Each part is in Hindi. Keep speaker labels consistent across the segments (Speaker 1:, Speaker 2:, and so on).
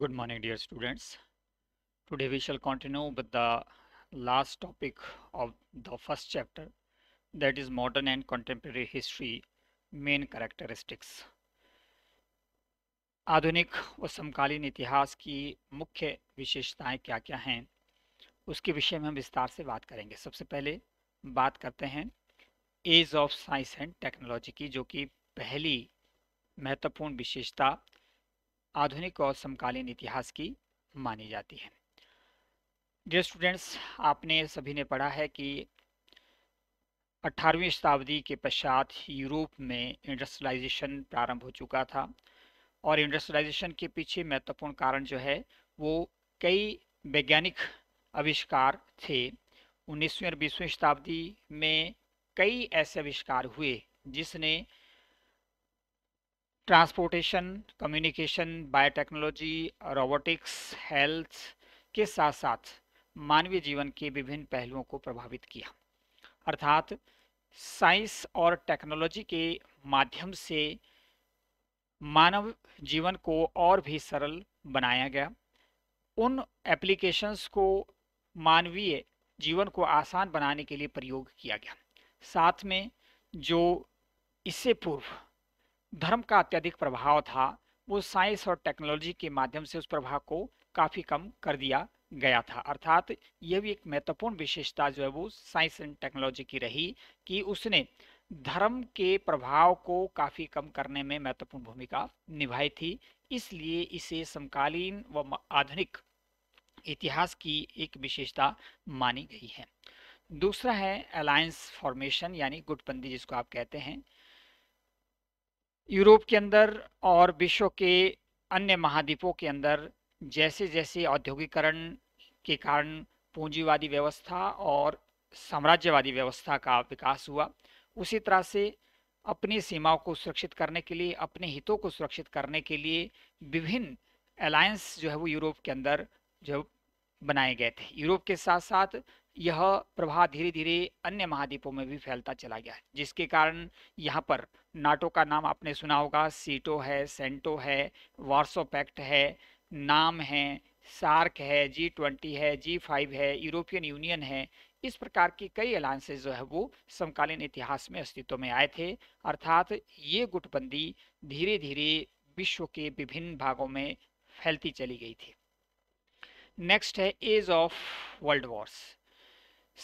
Speaker 1: Good morning dear students. Today we shall continue with the last topic of the first chapter that is modern and contemporary history main characteristics. आधुनिक व समकालीन इतिहास की मुख्य विशेषताएं क्या क्या हैं उसके विषय में हम विस्तार से बात करेंगे सबसे पहले बात करते हैं age of science and technology की जो कि पहली महत्वपूर्ण विशेषता आधुनिक और समकालीन इतिहास की मानी जाती है डियर स्टूडेंट्स आपने सभी ने पढ़ा है कि 18वीं शताब्दी के पश्चात यूरोप में इंडस्ट्रियलाइजेशन प्रारंभ हो चुका था और इंडस्ट्रियलाइजेशन के पीछे महत्वपूर्ण कारण जो है वो कई वैज्ञानिक आविष्कार थे 19वीं और 20वीं शताब्दी में कई ऐसे आविष्कार हुए जिसने transportation communication biotechnology robotics health के साथ साथ मानवीय जीवन के विभिन्न पहलुओं को प्रभावित किया अर्थात साइंस और टेक्नोलॉजी के माध्यम से मानव जीवन को और भी सरल बनाया गया उन एप्लीकेशंस को मानवीय जीवन को आसान बनाने के लिए प्रयोग किया गया साथ में जो इससे पूर्व धर्म का अत्यधिक प्रभाव था वो साइंस और टेक्नोलॉजी के माध्यम से उस प्रभाव को काफ़ी कम कर दिया गया था अर्थात ये भी एक महत्वपूर्ण विशेषता जो है वो साइंस एंड टेक्नोलॉजी की रही कि उसने धर्म के प्रभाव को काफ़ी कम करने में महत्वपूर्ण भूमिका निभाई थी इसलिए इसे समकालीन व आधुनिक इतिहास की एक विशेषता मानी गई है दूसरा है अलायंस फॉर्मेशन यानी गुटबंदी जिसको आप कहते हैं यूरोप के अंदर और विश्व के अन्य महाद्वीपों के अंदर जैसे जैसे औद्योगिकरण के कारण पूंजीवादी व्यवस्था और साम्राज्यवादी व्यवस्था का विकास हुआ उसी तरह से अपनी सीमाओं को सुरक्षित करने के लिए अपने हितों को सुरक्षित करने के लिए विभिन्न अलायंस जो है वो यूरोप के अंदर जो बनाए गए थे यूरोप के साथ साथ यह प्रभाव धीरे धीरे अन्य महाद्वीपों में भी फैलता चला गया है जिसके कारण यहाँ पर नाटो का नाम आपने सुना होगा सीटो है सेंटो है वार्सो पैक्ट है नाम है सार्क है जी ट्वेंटी है जी फाइव है यूरोपियन यूनियन है इस प्रकार की कई अलायसेज जो है वो समकालीन इतिहास में अस्तित्व में आए थे अर्थात ये गुटबंदी धीरे धीरे विश्व के विभिन्न भागों में फैलती चली गई थी नेक्स्ट है एज ऑफ वर्ल्ड वॉर्स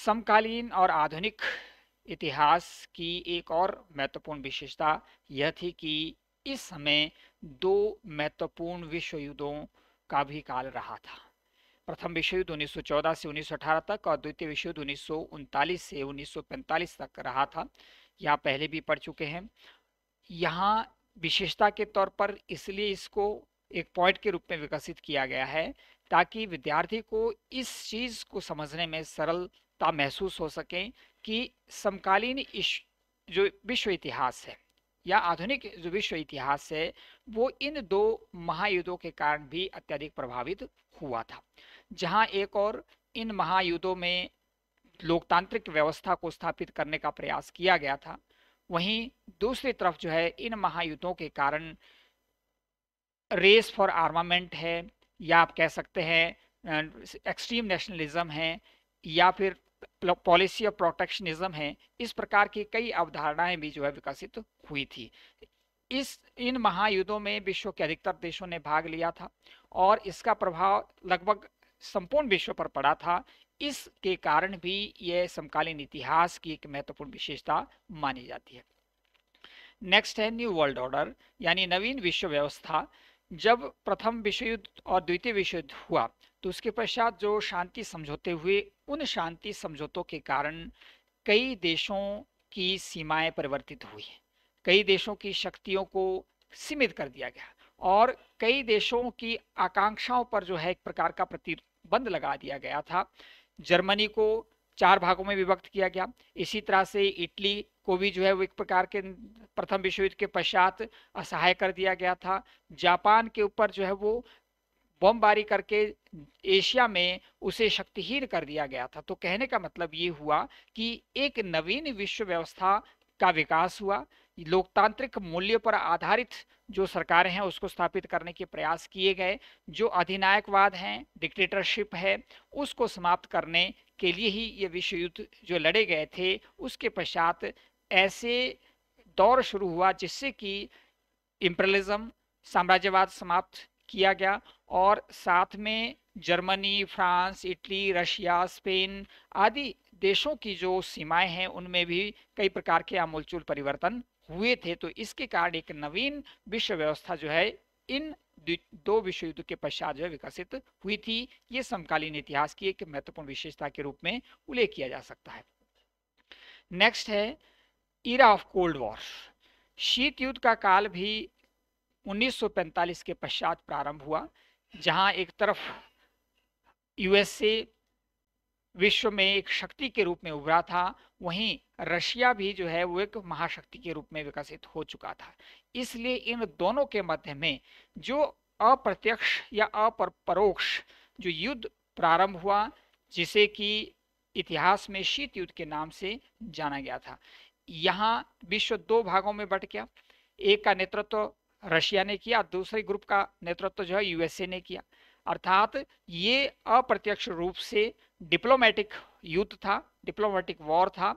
Speaker 1: समकालीन और आधुनिक इतिहास की एक और महत्वपूर्ण विशेषता यह थी कि इस समय दो महत्वपूर्ण विश्व युद्धों का भी काल रहा था प्रथम विश्व युद्ध 1914 से 1918 तक और द्वितीय विश्व युद्ध उन्नीस से 1945 तक रहा था यह पहले भी पढ़ चुके हैं यहाँ विशेषता के तौर पर इसलिए इसको एक पॉइंट के रूप में विकसित किया गया है ताकि विद्यार्थी को इस चीज़ को समझने में सरल ता महसूस हो सकें कि समकालीन जो विश्व इतिहास है या आधुनिक जो विश्व इतिहास है वो इन दो महायुद्धों के कारण भी अत्यधिक प्रभावित हुआ था जहां एक और इन महायुद्धों में लोकतांत्रिक व्यवस्था को स्थापित करने का प्रयास किया गया था वहीं दूसरी तरफ जो है इन महायुद्धों के कारण रेस फॉर आर्मामेंट है या आप कह सकते हैं एक्सट्रीम नेशनलिज्म है या फिर पॉलिसी ऑफ प्रोटेक्शनिज्म है इस प्रकार की कई अवधारणाएं भी जो है विकसित हुई थी इस इन महायुद्धों में विश्व के अधिकतर देशों ने भाग लिया था और इसका प्रभाव लगभग संपूर्ण विश्व पर पड़ा था इसके कारण भी यह समकालीन इतिहास की एक महत्वपूर्ण विशेषता मानी जाती है नेक्स्ट है न्यू वर्ल्ड ऑर्डर यानी नवीन विश्व व्यवस्था जब प्रथम विश्व युद्ध और द्वितीय विश्व युद्ध हुआ तो उसके पश्चात जो शांति समझौते हुए उन शांति समझौतों के कारण कई देशों की सीमाएं परिवर्तित हुई कई देशों की शक्तियों को सीमित कर दिया गया और कई देशों की आकांक्षाओं पर जो है एक प्रकार का प्रतिबंध लगा दिया गया था जर्मनी को चार भागों में विभक्त किया गया इसी तरह से इटली को भी जो है वो एक प्रकार के प्रथम विश्व युद्ध के पश्चात असहाय कर दिया गया था जापान के ऊपर जो है वो बमबारी करके एशिया में उसे शक्तिहीन कर दिया गया था तो कहने का मतलब ये हुआ कि एक नवीन विश्व व्यवस्था का विकास हुआ लोकतांत्रिक मूल्यों पर आधारित जो सरकारें हैं उसको स्थापित करने के प्रयास किए गए जो अधिनायकवाद हैं डिक्टेटरशिप है उसको समाप्त करने के लिए ही ये विश्व युद्ध जो लड़े गए थे उसके पश्चात ऐसे दौर शुरू हुआ जिससे कि इम्परलिज्म साम्राज्यवाद समाप्त किया गया और साथ में Germany France Italy Russia Spain आदि देशों की जो सीमाएं हैं उनमें भी कई प्रकार के आमूलचूल परिवर्तन हुए थे तो इसके कारण एक नवीन विश्व व्यवस्था जो है इन दो विश्व युद्ध के पश्चात जो है विकसित हुई थी ये समकालीन इतिहास की एक महत्वपूर्ण विशेषता के रूप में उल्लेख किया जा सकता है नेक्स्ट है इरा ऑफ कोल्ड वॉर शीत युद्ध का काल भी 1945 के पश्चात प्रारंभ हुआ जहां एक तरफ यूएसए विश्व में एक शक्ति के रूप में उभरा था वहीं रशिया भी जो है वो एक महाशक्ति के रूप में विकसित हो चुका था इसलिए इन दोनों के मध्य में जो अप्रत्यक्ष या अपरोक्ष जो युद्ध प्रारंभ हुआ जिसे कि इतिहास में शीत युद्ध के नाम से जाना गया था यहाँ विश्व दो भागों में बट गया एक का नेतृत्व रशिया ने किया दूसरे ग्रुप का नेतृत्व जो है यूएसए ने किया अर्थात ये अप्रत्यक्ष रूप से डिप्लोमेटिक युद्ध था डिप्लोमेटिक वॉर था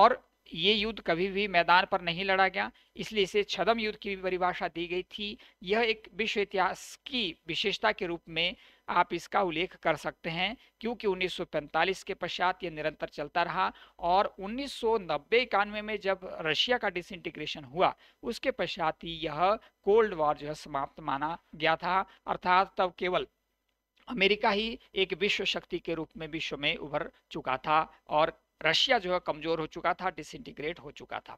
Speaker 1: और ये युद्ध कभी भी मैदान पर नहीं लड़ा गया इसलिए इसे छदम युद्ध की भी परिभाषा दी गई थी यह एक विश्व इतिहास की विशेषता के रूप में आप इसका उल्लेख कर सकते हैं क्योंकि 1945 के पश्चात यह निरंतर चलता रहा और उन्नीस सौ में जब रशिया का डिसइंटीग्रेशन हुआ उसके पश्चात ही यह कोल्ड वॉर जो है समाप्त माना गया था अर्थात तब केवल अमेरिका ही एक विश्व शक्ति के रूप में विश्व में उभर चुका था और रशिया जो है कमजोर हो चुका था डिसइंटीग्रेट हो चुका था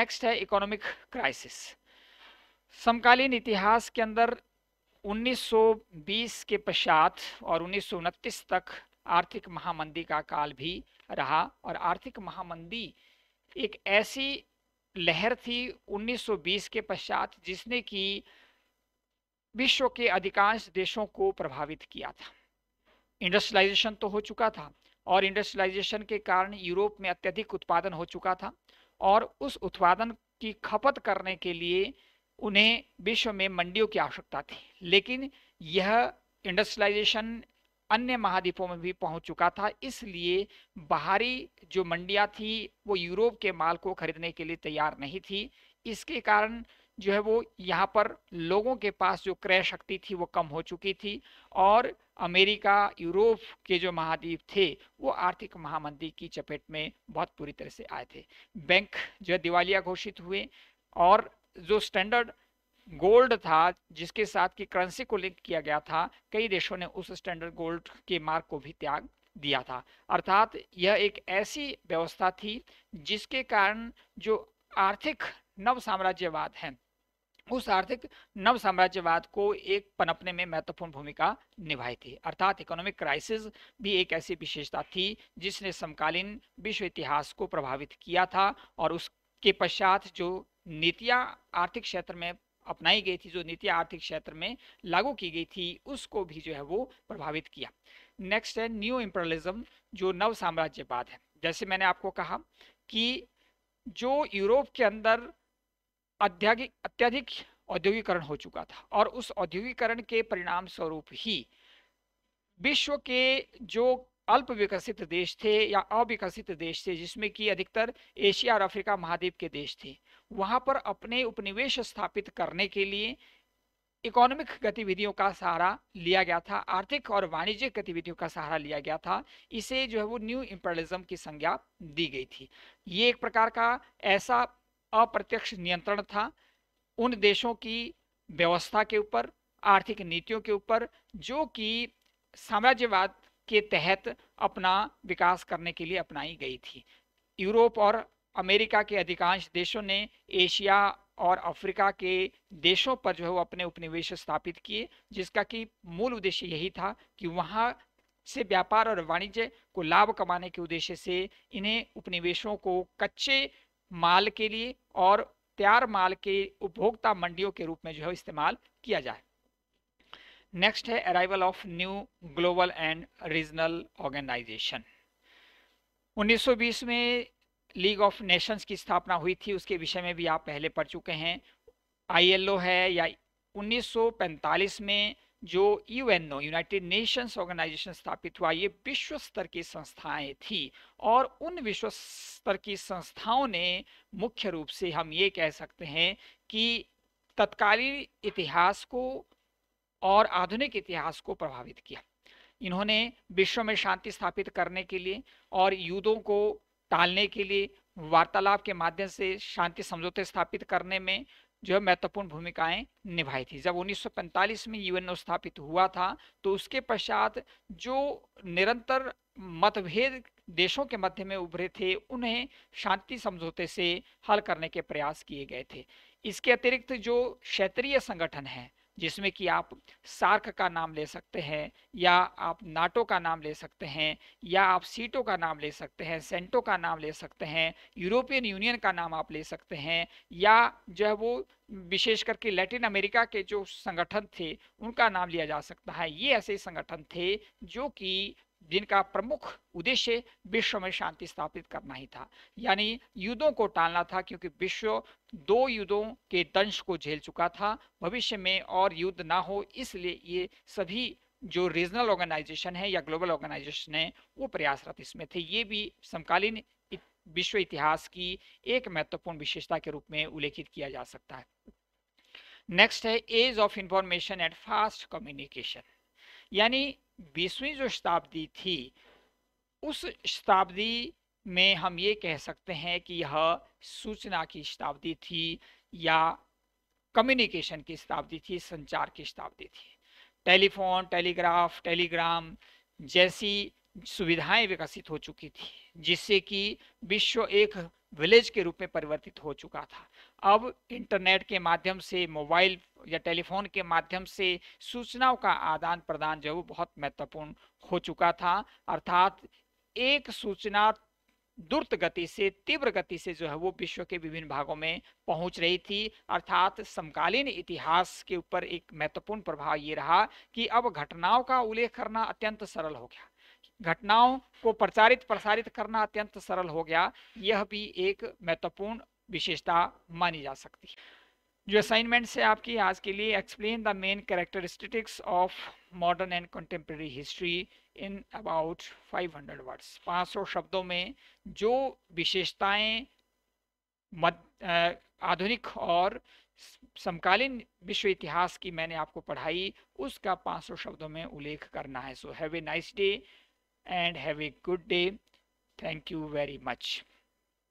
Speaker 1: नेक्स्ट है इकोनॉमिक क्राइसिस समकालीन इतिहास के अंदर 1920 के पश्चात और उन्नीस तक आर्थिक महामंदी का काल भी रहा और आर्थिक महामंदी एक ऐसी लहर थी 1920 के पश्चात जिसने कि विश्व के अधिकांश देशों को प्रभावित किया था इंडस्ट्रियलाइजेशन तो हो चुका था और इंडस्ट्रियलाइजेशन के कारण यूरोप में अत्यधिक उत्पादन हो चुका था और उस उत्पादन की खपत करने के लिए उन्हें विश्व में मंडियों की आवश्यकता थी लेकिन यह इंडस्ट्रियलाइजेशन अन्य महाद्वीपों में भी पहुंच चुका था इसलिए बाहरी जो मंडियां थी वो यूरोप के माल को खरीदने के लिए तैयार नहीं थी इसके कारण जो है वो यहाँ पर लोगों के पास जो क्रय शक्ति थी वो कम हो चुकी थी और अमेरिका यूरोप के जो महाद्वीप थे वो आर्थिक महामंदी की चपेट में बहुत बुरी तरह से आए थे बैंक जो है दिवालिया घोषित हुए और जो स्टैंडर्ड गोल्ड था जिसके साथ की करेंसी को लिंक किया गया था कई देशों ने उस स्टैंडर्ड गोल्ड के मार्क को भी त्याग दिया था अर्थात यह एक ऐसी व्यवस्था थी जिसके कारण जो आर्थिक नव साम्राज्यवाद है उस आर्थिक नव साम्राज्यवाद को एक पनपने में महत्वपूर्ण भूमिका निभाई थी अर्थात इकोनॉमिक क्राइसिस भी एक ऐसी विशेषता थी जिसने समकालीन विश्व इतिहास को प्रभावित किया था और उसके पश्चात जो नीतियाँ आर्थिक क्षेत्र में अपनाई गई थी जो नीतियाँ आर्थिक क्षेत्र में लागू की गई थी उसको भी जो है वो प्रभावित किया नेक्स्ट है न्यू इम्परलिज्म जो नव साम्राज्यवाद है जैसे मैंने आपको कहा कि जो यूरोप के अंदर अध्यागिक अत्यधिक औद्योगिकरण हो चुका था और उस औद्योगिकरण के परिणाम स्वरूप ही विश्व के जो अल्प विकसित देश थे या अविकसित देश थे जिसमें कि अधिकतर एशिया और अफ्रीका महाद्वीप के देश थे वहां पर अपने उपनिवेश स्थापित करने के लिए इकोनॉमिक गतिविधियों का सहारा लिया गया था आर्थिक और वाणिज्यिक गतिविधियों का सहारा लिया गया था इसे जो है वो न्यू इम्परलिज्म की संज्ञा दी गई थी ये एक प्रकार का ऐसा अप्रत्यक्ष नियंत्रण था उन देशों की व्यवस्था के ऊपर आर्थिक नीतियों के ऊपर जो कि साम्राज्यवाद के तहत अपना विकास करने के लिए अपनाई गई थी यूरोप और अमेरिका के अधिकांश देशों ने एशिया और अफ्रीका के देशों पर जो है वो अपने उपनिवेश स्थापित किए जिसका कि मूल उद्देश्य यही था कि वहाँ से व्यापार और वाणिज्य को लाभ कमाने के उद्देश्य से इन्हें उपनिवेशों को कच्चे माल के लिए और तैयार माल के उपभोक्ता मंडियों के रूप में जो है इस्तेमाल किया जाए नेक्स्ट है arrival of new global and regional organisation 1920 में लीग ऑफ नेशंस की स्थापना हुई थी उसके विषय में भी आप पहले पढ़ चुके हैं आईएलओ है या 1945 में जो यूएनओ यूनाइटेड नेशंस ऑर्गेनाइजेशन स्थापित हुआ ये विश्व स्तर की संस्थाएं थी और उन विश्व स्तर की संस्थाओं ने मुख्य रूप से हम ये कह सकते हैं कि तत्कालीन इतिहास को और आधुनिक इतिहास को प्रभावित किया इन्होंने विश्व में शांति स्थापित करने के लिए और युद्धों को टालने के लिए वार्तालाप के माध्यम से शांति समझौते स्थापित करने में जो महत्वपूर्ण भूमिकाएं निभाई थी जब 1945 में यूएनओ स्थापित हुआ था तो उसके पश्चात जो निरंतर मतभेद देशों के मध्य में उभरे थे उन्हें शांति समझौते से हल करने के प्रयास किए गए थे इसके अतिरिक्त जो क्षेत्रीय संगठन है जिसमें कि आप सार्क का नाम ले सकते हैं या आप नाटो का नाम ले सकते हैं या आप सीटो का नाम ले सकते हैं सेंटो का नाम ले सकते हैं यूरोपियन यूनियन का नाम आप ले सकते हैं या जो है वो विशेष करके लैटिन अमेरिका के जो संगठन थे उनका नाम लिया जा सकता है ये ऐसे संगठन थे जो कि जिनका प्रमुख उद्देश्य विश्व में शांति स्थापित करना ही था यानी युद्धों को टालना था क्योंकि विश्व दो युद्धों के दंश को झेल चुका था भविष्य में और युद्ध ना हो इसलिए ये सभी जो रीजनल ऑर्गेनाइजेशन है या ग्लोबल ऑर्गेनाइजेशन है वो प्रयासरत इसमें थे ये भी समकालीन विश्व इतिहास की एक महत्वपूर्ण विशेषता के रूप में उल्लेखित किया जा सकता है नेक्स्ट है age of information and fast communication यानी बीसवीं जो शताब्दी थी उस शताब्दी में हम ये कह सकते हैं कि यह सूचना की शताब्दी थी या कम्युनिकेशन की शताब्दी थी संचार की शताब्दी थी टेलीफोन टेलीग्राफ टेलीग्राम जैसी सुविधाएं विकसित हो चुकी थी जिससे कि विश्व एक विलेज के रूप में परिवर्तित हो चुका था अब इंटरनेट के माध्यम से मोबाइल या टेलीफोन के माध्यम से सूचनाओं का आदान प्रदान जो बहुत महत्वपूर्ण हो चुका था अर्थात एक सूचना द्रुत गति से तीव्र गति से जो है वो विश्व के विभिन्न भागों में पहुंच रही थी अर्थात समकालीन इतिहास के ऊपर एक महत्वपूर्ण प्रभाव ये रहा कि अब घटनाओं का उल्लेख करना अत्यंत सरल हो गया घटनाओं को प्रचारित प्रसारित करना अत्यंत सरल हो गया यह भी एक महत्वपूर्ण विशेषता मानी जा सकती है जो असाइनमेंट है आपकी आज के लिए explain the main characteristics of modern and contemporary history in about 500 hundred words पाँच शब्दों में जो विशेषताएं मद आधुनिक और समकालीन विश्व इतिहास की मैंने आपको पढ़ाई उसका 500 शब्दों में उल्लेख करना है so have a nice day and have a good day. Thank you very much.